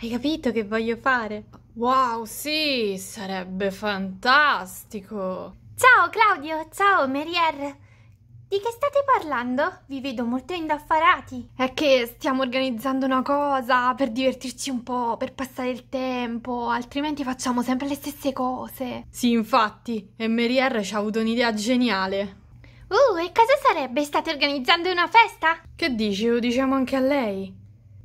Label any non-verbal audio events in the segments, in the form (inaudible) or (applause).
Hai capito che voglio fare? Wow, sì, sarebbe fantastico! Ciao Claudio, ciao Merier! Di che state parlando? Vi vedo molto indaffarati. È che stiamo organizzando una cosa per divertirci un po', per passare il tempo, altrimenti facciamo sempre le stesse cose. Sì, infatti, e Merier ci ha avuto un'idea geniale. Uh, e cosa sarebbe? State organizzando una festa? Che dici? Lo diciamo anche a lei.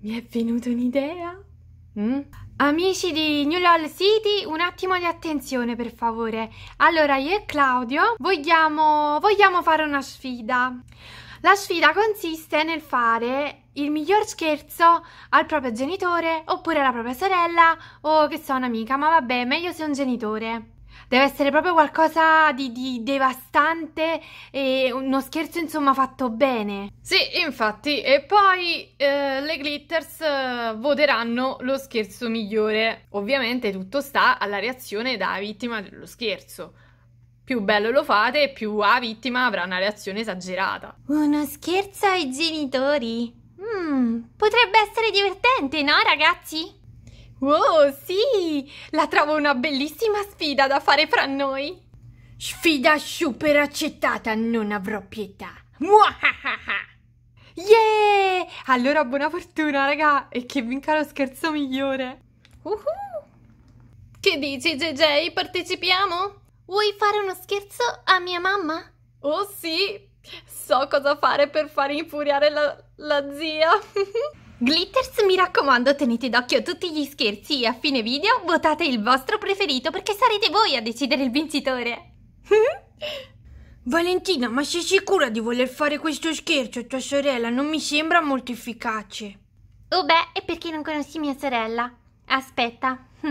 Mi è venuta un'idea. Mm? Amici di New LOL City, un attimo di attenzione per favore. Allora, io e Claudio vogliamo, vogliamo fare una sfida. La sfida consiste nel fare il miglior scherzo al proprio genitore oppure alla propria sorella o che so un'amica, ma vabbè, meglio se un genitore deve essere proprio qualcosa di, di devastante e uno scherzo insomma fatto bene. Sì, infatti, e poi eh, le glitters eh, voteranno lo scherzo migliore. Ovviamente tutto sta alla reazione da vittima dello scherzo. Più bello lo fate, più la vittima avrà una reazione esagerata. Uno scherzo ai genitori. Mm, potrebbe essere divertente, no ragazzi? Oh sì! La trovo una bellissima sfida da fare fra noi! Sfida super accettata, non avrò pietà! Muahaha! Yeah! Allora buona fortuna, raga! E che vinca lo scherzo migliore! Uhuh! Che dici, JJ? Partecipiamo? Vuoi fare uno scherzo a mia mamma? Oh sì! So cosa fare per far infuriare la, la zia! (laughs) Glitters, mi raccomando, tenete d'occhio tutti gli scherzi e a fine video votate il vostro preferito perché sarete voi a decidere il vincitore. (laughs) Valentina, ma sei sicura di voler fare questo scherzo a tua sorella? Non mi sembra molto efficace. Oh beh, è perché non conosci mia sorella. Aspetta. (laughs)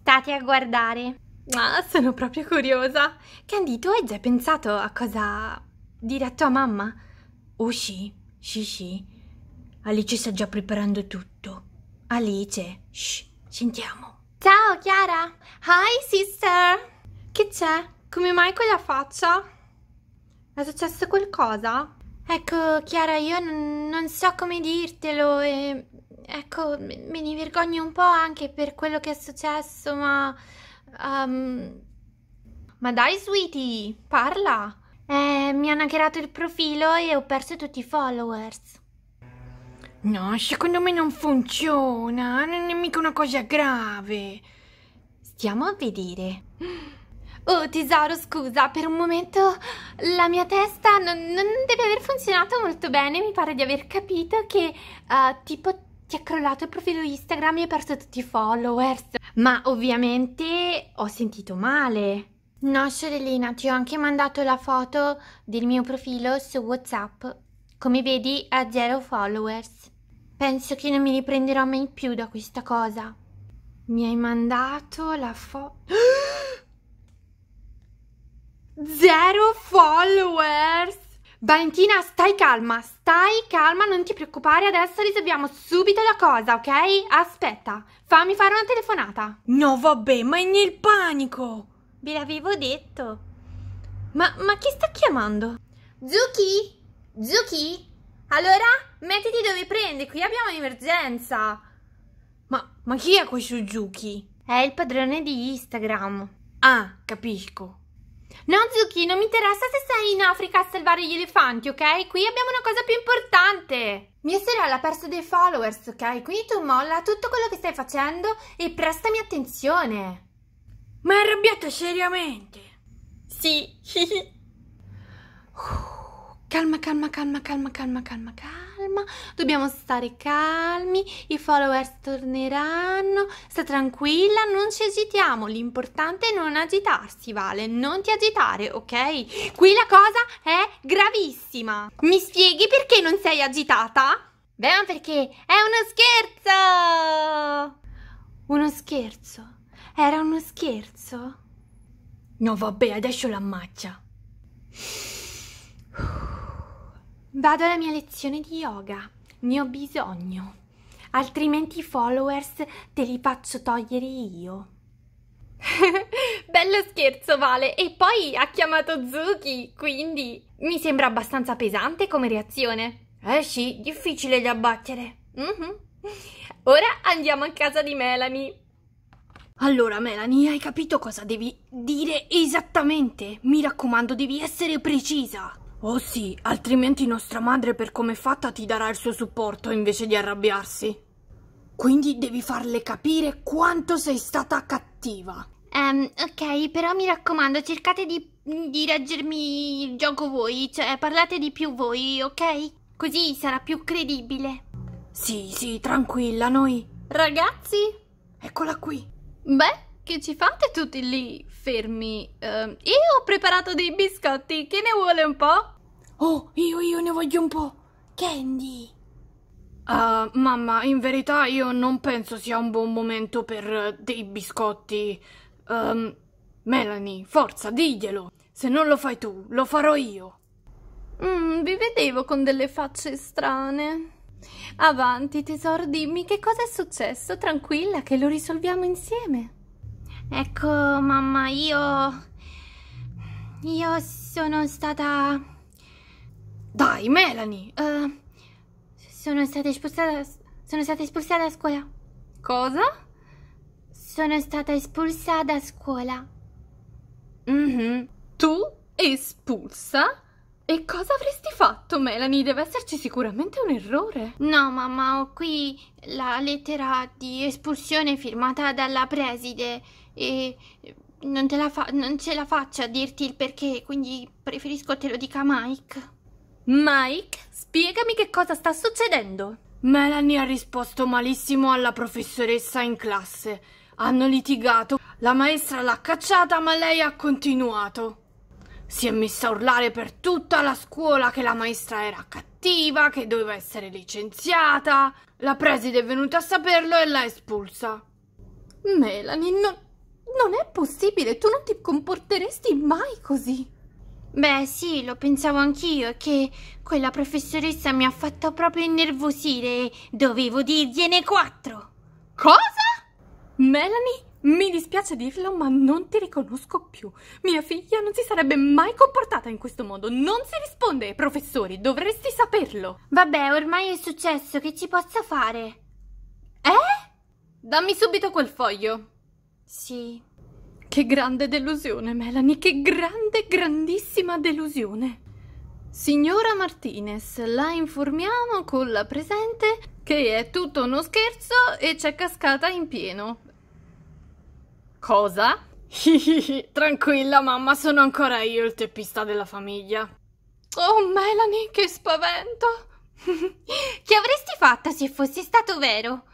State a guardare. Ah, sono proprio curiosa. Candy, tu hai già pensato a cosa dire a tua mamma? Oh sì, sì sì. Alice sta già preparando tutto. Alice, shh, sentiamo. Ciao Chiara! Hi sister! Che c'è? Come mai quella faccia? È successo qualcosa? Ecco Chiara, io non so come dirtelo e... Ecco, me ne vergogno un po' anche per quello che è successo, ma... Um... Ma dai, sweetie, parla! Eh, mi hanno hackerato il profilo e ho perso tutti i followers. No, secondo me non funziona, non è mica una cosa grave. Stiamo a vedere. Oh tesoro, scusa, per un momento la mia testa non, non deve aver funzionato molto bene, mi pare di aver capito che uh, tipo ti ha crollato il profilo Instagram e hai perso tutti i followers. Ma ovviamente ho sentito male. No, sorellina, ti ho anche mandato la foto del mio profilo su WhatsApp. Come vedi, ha zero followers. Penso che non mi riprenderò mai più da questa cosa. Mi hai mandato la fo... (gasps) Zero followers! Valentina, stai calma, stai calma, non ti preoccupare, adesso risolviamo subito la cosa, ok? Aspetta, fammi fare una telefonata. No, vabbè, ma è nel panico! Ve l'avevo detto. Ma, ma chi sta chiamando? Zuki? Zuki? Allora, mettiti dove prendi, qui abbiamo un'emergenza. Ma, ma chi è questo Suzuki? È il padrone di Instagram. Ah, capisco. No, Zuki, non mi interessa se sei in Africa a salvare gli elefanti, ok? Qui abbiamo una cosa più importante. Mia sorella ha perso dei followers, ok? Quindi tu molla tutto quello che stai facendo e prestami attenzione. Ma è arrabbiata seriamente? Sì. (laughs) calma, calma, calma, calma, calma, calma, calma, dobbiamo stare calmi, i followers torneranno, sta tranquilla, non ci agitiamo, l'importante è non agitarsi, Vale, non ti agitare, ok? Qui la cosa è gravissima. Mi spieghi perché non sei agitata? Beh, ma perché è uno scherzo! Uno scherzo? Era uno scherzo? No, vabbè, adesso l'ammaccia. Vado alla mia lezione di yoga, ne ho bisogno, altrimenti i followers te li faccio togliere io. (laughs) Bello scherzo, Vale. E poi ha chiamato Zuki, quindi mi sembra abbastanza pesante come reazione. Eh sì, difficile da battere. Mm -hmm. Ora andiamo a casa di Melanie. Allora, Melanie, hai capito cosa devi dire esattamente? Mi raccomando, devi essere precisa. Oh sì, altrimenti nostra madre per come è fatta ti darà il suo supporto invece di arrabbiarsi. Quindi devi farle capire quanto sei stata cattiva. Um, ok, però mi raccomando, cercate di, di reggermi il gioco voi, cioè parlate di più voi, ok? Così sarà più credibile. Sì, sì, tranquilla, noi. Ragazzi? Eccola qui. Beh, che ci fate tutti lì fermi? Uh, io ho preparato dei biscotti, chi ne vuole un po'? Oh, io, io ne voglio un po'. Candy. Uh, mamma, in verità io non penso sia un buon momento per uh, dei biscotti. Um, Melanie, forza, diglielo. Se non lo fai tu, lo farò io. Mm, vi vedevo con delle facce strane. Avanti, tesoro, dimmi che cosa è successo. Tranquilla, che lo risolviamo insieme. Ecco, mamma, io... Io sono stata... Dai, Melanie! Uh, sono stata espulsata... Sono stata espulsata da scuola. Cosa? Sono stata espulsata da scuola. Mm -hmm. Tu espulsa? E cosa avresti fatto, Melanie? Deve esserci sicuramente un errore. No, mamma, ho qui la lettera di espulsione firmata dalla preside e non, te la fa- non ce la faccio a dirti il perché, quindi preferisco te lo dica Mike. Mike, spiegami che cosa sta succedendo. Melanie ha risposto malissimo alla professoressa in classe. Hanno litigato. La maestra l'ha cacciata, ma lei ha continuato. Si è messa a urlare per tutta la scuola che la maestra era cattiva, che doveva essere licenziata. La preside è venuta a saperlo e l'ha espulsa. Melanie, non, non è possibile, tu non ti comporteresti mai così. Beh, sì, lo pensavo anch'io, e che quella professoressa mi ha fatto proprio innervosire e dovevo dirgliene quattro. Cosa? Melanie mi dispiace dirlo, ma non ti riconosco più. Mia figlia non si sarebbe mai comportata in questo modo. Non si risponde ai professori, dovresti saperlo. Vabbè, ormai è successo, che ci posso fare? Eh? Dammi subito quel foglio. Sì. Che grande delusione, Melanie, che grande, grandissima delusione. Signora Martinez, la informiamo con la presente che è tutto uno scherzo e c'è cascata in pieno. Cosa? (laughs) Tranquilla mamma, sono ancora io il teppista della famiglia. Oh Melanie, che spavento! (laughs) che avresti fatta se fossi stato vero?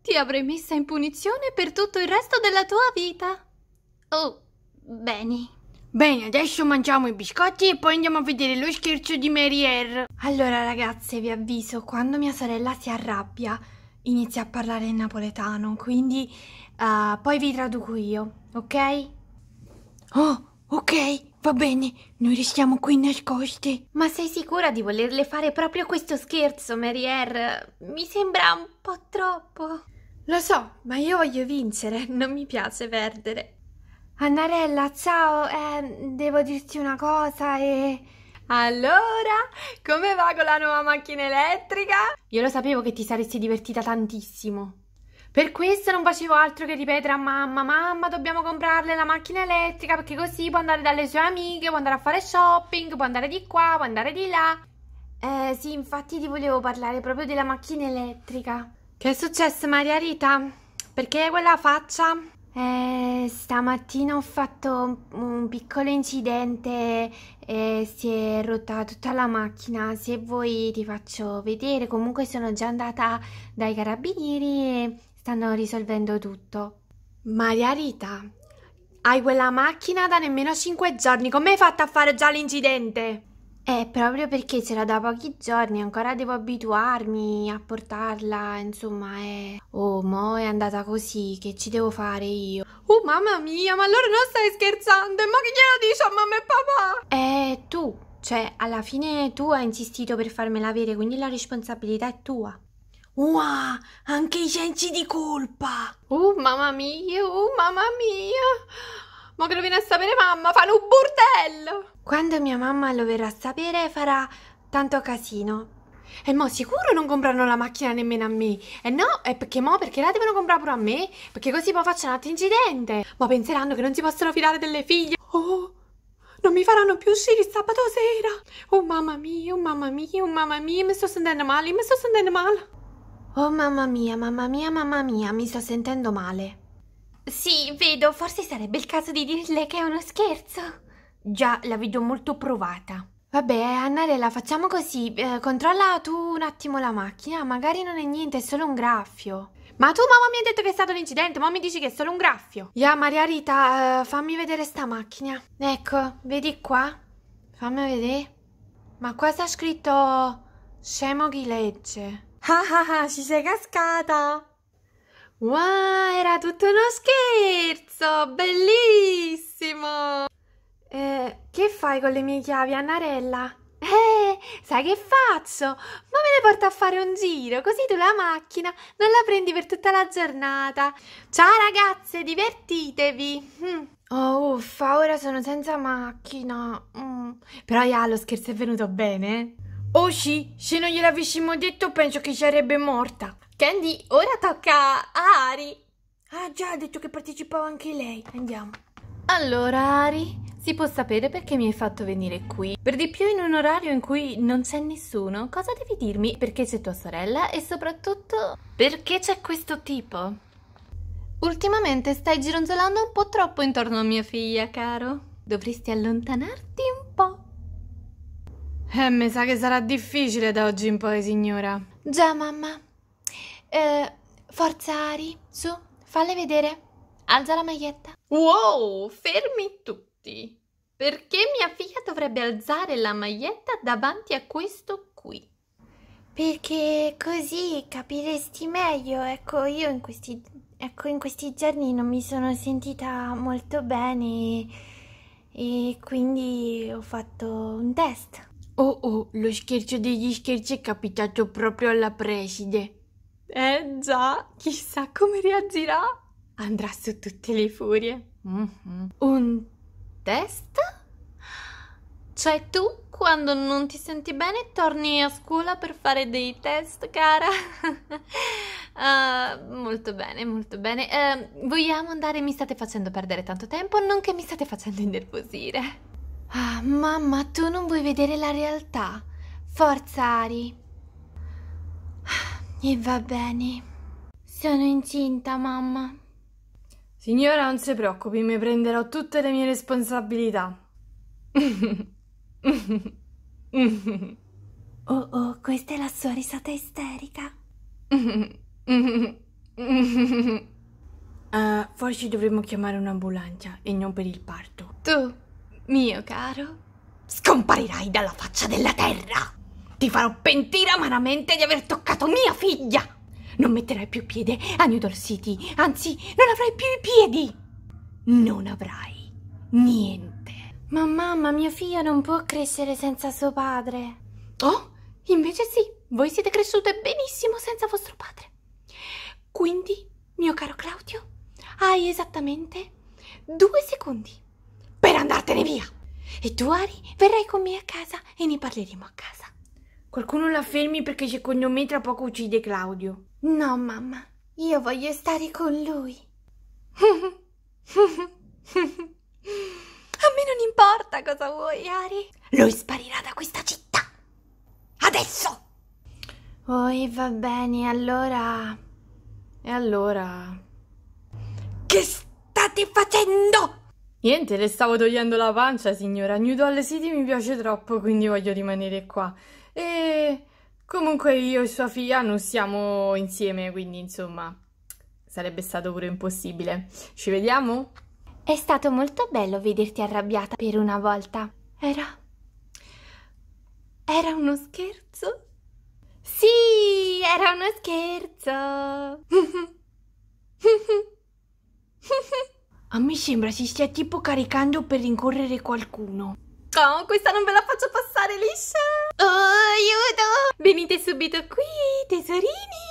Ti avrei messa in punizione per tutto il resto della tua vita. Oh, bene. Bene, adesso mangiamo i biscotti e poi andiamo a vedere lo scherzo di Mary Air. Allora ragazze, vi avviso, quando mia sorella si arrabbia inizia a parlare in napoletano, quindi Uh, poi vi traduco io, ok? Oh, ok, va bene, noi restiamo qui nascosti. Ma sei sicura di volerle fare proprio questo scherzo, Mary Ann? Mi sembra un po' troppo. Lo so, ma io voglio vincere, non mi piace perdere. Annarella, ciao, eh, devo dirti una cosa e... Allora, come va con la nuova macchina elettrica? Io lo sapevo che ti saresti divertita tantissimo. Per questo non facevo altro che ripetere a mamma, mamma dobbiamo comprarle la macchina elettrica perché così può andare dalle sue amiche, può andare a fare shopping, può andare di qua, può andare di là. Eh sì, infatti ti volevo parlare proprio della macchina elettrica. Che è successo Maria Rita? Perché quella faccia? Eh, stamattina ho fatto un piccolo incidente e si è rotta tutta la macchina. Se vuoi ti faccio vedere, comunque sono già andata dai carabinieri e stanno risolvendo tutto. Maria Rita, hai quella macchina da nemmeno 5 giorni, come hai fatto a fare già l'incidente? Eh, proprio perché c'era da pochi giorni, ancora devo abituarmi a portarla, insomma, è... Eh. Oh, mo è andata così, che ci devo fare io? Oh, mamma mia, ma allora non stai scherzando, ma che glielo dici a mamma e papà? È eh, tu, cioè, alla fine tu hai insistito per farmela avere, quindi la responsabilità è tua. Wow, anche i sensi di colpa! Oh, mamma mia, oh, mamma mia! Ma che lo viene a sapere mamma? Fanno un bordello! Quando mia mamma lo verrà a sapere farà tanto casino. E mo sicuro non comprano la macchina nemmeno a me. E no, è perché mo perché la devono comprare pure a me? Perché così poi faccio un altro incidente. Ma penseranno che non si possono fidare delle figlie. Oh, non mi faranno più uscire sabato sera. Oh mamma mia, oh mamma mia, oh mamma mia, mi sto sentendo male, mi sto sentendo male. Oh mamma mia, mamma mia, mamma mia, mi sto sentendo male. Sì, vedo, forse sarebbe il caso di dirle che è uno scherzo. Già, la vedo molto provata. Vabbè, Annarella, facciamo così. Eh, controlla tu un attimo la macchina, magari non è niente, è solo un graffio. Ma tu, mamma, mi hai detto che è stato un incidente, ma mi dici che è solo un graffio. Ya, yeah, Maria Rita, eh, fammi vedere sta macchina. Ecco, vedi qua? Fammi vedere. Ma qua sta scritto scemo chi legge. Ah ah ci sei cascata! Wow, era tutto uno scherzo! Bellissimo! Eh, che fai con le mie chiavi, Annarella? Eh, sai che faccio? Ma me le porto a fare un giro, così tu la macchina non la prendi per tutta la giornata. Ciao ragazze, divertitevi! Mm. Oh, uffa, ora sono senza macchina. Mm. Però, ya, lo scherzo è venuto bene. eh? Oh sì, se non gliel'avessimo detto penso che sarebbe morta. Candy, ora tocca a Ari. Ah già, ha detto che partecipava anche lei. Andiamo. Allora, Ari, si può sapere perché mi hai fatto venire qui? Per di più in un orario in cui non c'è nessuno, cosa devi dirmi? Perché c'è tua sorella e soprattutto perché c'è questo tipo? Ultimamente stai gironzolando un po' troppo intorno a mia figlia, caro. Dovresti allontanarti un po'. Eh, mi sa che sarà difficile da oggi in poi, signora. Già, mamma. Eh, forza, Ari, su, falle vedere. Alza la maglietta. Wow, fermi tutti. Perché mia figlia dovrebbe alzare la maglietta davanti a questo qui? Perché così capiresti meglio. Ecco, io in questi, ecco, in questi giorni non mi sono sentita molto bene e, e quindi ho fatto un test. Oh oh, lo scherzo degli scherzi è capitato proprio alla preside. Eh già, chissà come reagirà. Andrà su tutte le furie. Mm-hmm. Un test? Cioè tu, quando non ti senti bene, torni a scuola per fare dei test, cara? uh, (laughs) molto bene, molto bene. Uh, vogliamo andare? Mi state facendo perdere tanto tempo, non che mi state facendo innervosire. Ah, mamma, tu non vuoi vedere la realtà? Forza, Ari. Ah, e va bene. Sono incinta, mamma. Signora, non si preoccupi, mi prenderò tutte le mie responsabilità. (laughs) oh oh, questa è la sua risata isterica. uh, forse dovremmo chiamare un'ambulanza e non per il parto. Tu? Mio caro, scomparirai dalla faccia della terra! Ti farò pentire amaramente di aver toccato mia figlia! Non metterai più piede a Newdor City, anzi, non avrai più i piedi! Non avrai niente. Ma mamma, mia figlia non può crescere senza suo padre. Oh, invece sì, voi siete cresciute benissimo senza vostro padre. Quindi, mio caro Claudio, hai esattamente due secondi per andartene via. E tu, Ari, verrai con me a casa e ne parleremo a casa. Qualcuno la fermi perché secondo me tra poco uccide Claudio. No, mamma, io voglio stare con lui. (laughs) a me non importa cosa vuoi, Ari. Lui sparirà da questa città. Adesso! Oh, e va bene, allora... E allora... Che state facendo? Niente, le stavo togliendo la pancia, signora. New Doll City mi piace troppo, quindi voglio rimanere qua. E comunque io e sua figlia non siamo insieme, quindi insomma, sarebbe stato pure impossibile. Ci vediamo? È stato molto bello vederti arrabbiata per una volta. Era... Era uno scherzo? Sì, era uno scherzo! (laughs) A me sembra si stia tipo caricando per rincorrere qualcuno. Oh, questa non ve la faccio passare liscia! Oh, aiuto! Venite subito qui, tesorini!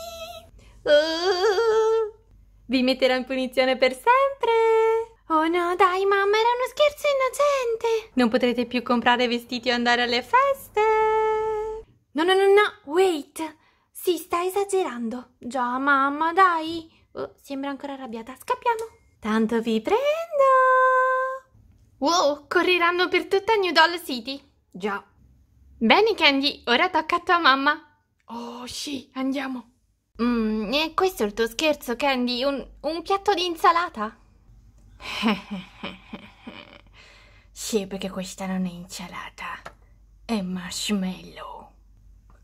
Oh. Vi metterò in punizione per sempre! Oh no, dai mamma, era uno scherzo innocente! Non potrete più comprare vestiti o andare alle feste! No, no, no, no, wait! Si sta esagerando! Già, mamma, dai! Oh, sembra ancora arrabbiata, scappiamo! Tanto vi prendo! Wow, correranno per tutta New Doll City! Già! Bene Candy, ora tocca a tua mamma! Oh sì, andiamo! Mm, e questo è il tuo scherzo, Candy? Un, un piatto di insalata? (laughs) sì, perché questa non è insalata, è marshmallow.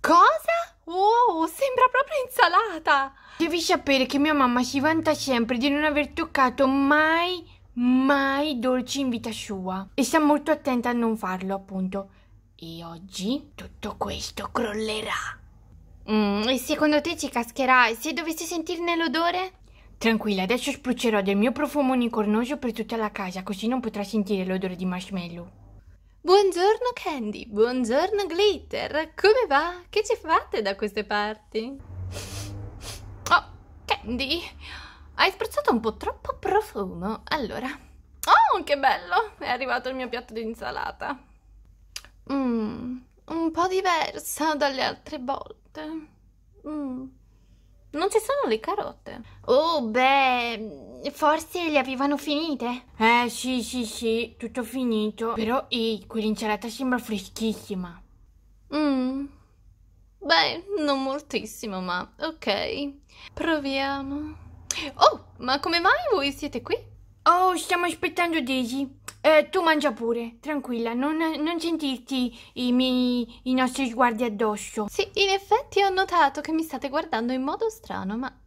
Cosa? Wow, sembra proprio insalata! Devi sapere che mia mamma si vanta sempre di non aver toccato mai, mai dolci in vita sua e sta molto attenta a non farlo, appunto. E oggi tutto questo crollerà. Mm, e secondo te ci cascherà? E se dovessi sentirne l'odore? Tranquilla, adesso sprucerò del mio profumo unicornoso per tutta la casa, così non potrà sentire l'odore di marshmallow. Buongiorno Candy, buongiorno Glitter, come va? Che ci fate da queste parti? Oh, Candy, hai spruzzato un po' troppo profumo. Allora, oh, che bello, è arrivato il mio piatto di insalata. Mmm, un po' diversa dalle altre volte. Mm. Non ci sono le carote. Oh, beh, forse le avevano finite. Eh, sì, sì, sì, tutto finito. Però, ehi, quell'insalata sembra freschissima. Mmm. Beh, non moltissimo, ma ok. Proviamo. Oh, ma come mai voi siete qui? Oh, stiamo aspettando Daisy. Eh, tu mangia pure, tranquilla, non, non sentirti i, miei, i nostri sguardi addosso. Sì, in effetti ho notato che mi state guardando in modo strano, ma...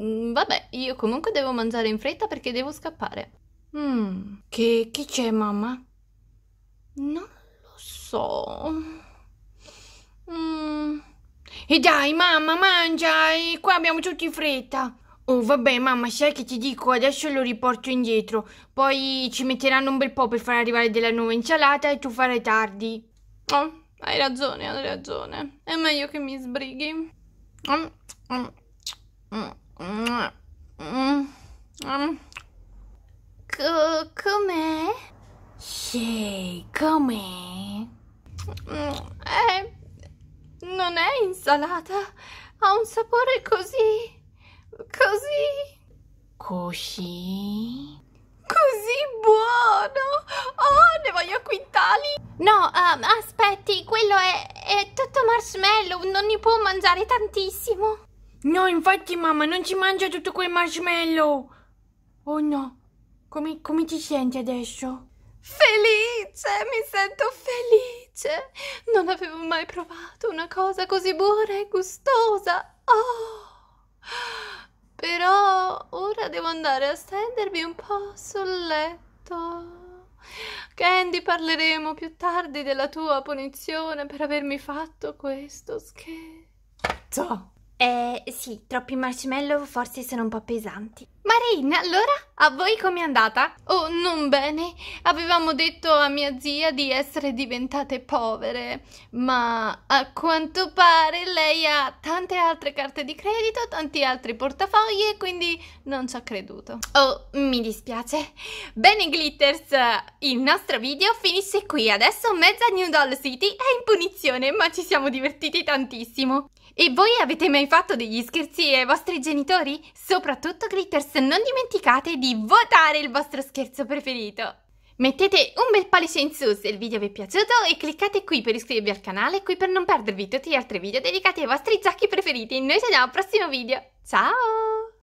Mm, vabbè, io comunque devo mangiare in fretta perché devo scappare. Mmm, che, che c'è, mamma? Non lo so. Mmm... E dai, mamma, mangia, e qua abbiamo tutti fretta. Oh, vabbè, mamma, sai che ti dico, adesso lo riporto indietro. Poi ci metteranno un bel po' per far arrivare della nuova insalata e tu farai tardi. Oh, hai ragione, hai ragione. È meglio che mi sbrighi. Com'è? Sì, com'è? Eh, non è insalata, ha un sapore così, così... Così? Così buono! Oh, ne voglio a quintali! No, um, aspetti, quello è, è tutto marshmallow, non ne può mangiare tantissimo. No, infatti mamma, non ci mangia tutto quel marshmallow! Oh no, come, come ti senti adesso? Felice, mi sento felice. Non avevo mai provato una cosa così buona e gustosa. Oh! Però ora devo andare a stendermi un po' sul letto. Candy, parleremo più tardi della tua punizione per avermi fatto questo scherzo. Eh, sì, troppi marshmallow forse sono un po' pesanti. Marine, allora, a voi com'è andata? Oh, non bene. Avevamo detto a mia zia di essere diventate povere, ma a quanto pare lei ha tante altre carte di credito, tanti altri portafogli e quindi non ci ha creduto. Oh, mi dispiace. Bene, Glitters, il nostro video finisce qui. Adesso mezza New Doll City è in punizione, ma ci siamo divertiti tantissimo. E voi avete mai fatto degli scherzi ai vostri genitori? Soprattutto Critters, non dimenticate di votare il vostro scherzo preferito! Mettete un bel pollice in su se il video vi è piaciuto e cliccate qui per iscrivervi al canale e qui per non perdervi tutti gli altri video dedicati ai vostri giochi preferiti. Noi ci vediamo al prossimo video, ciao!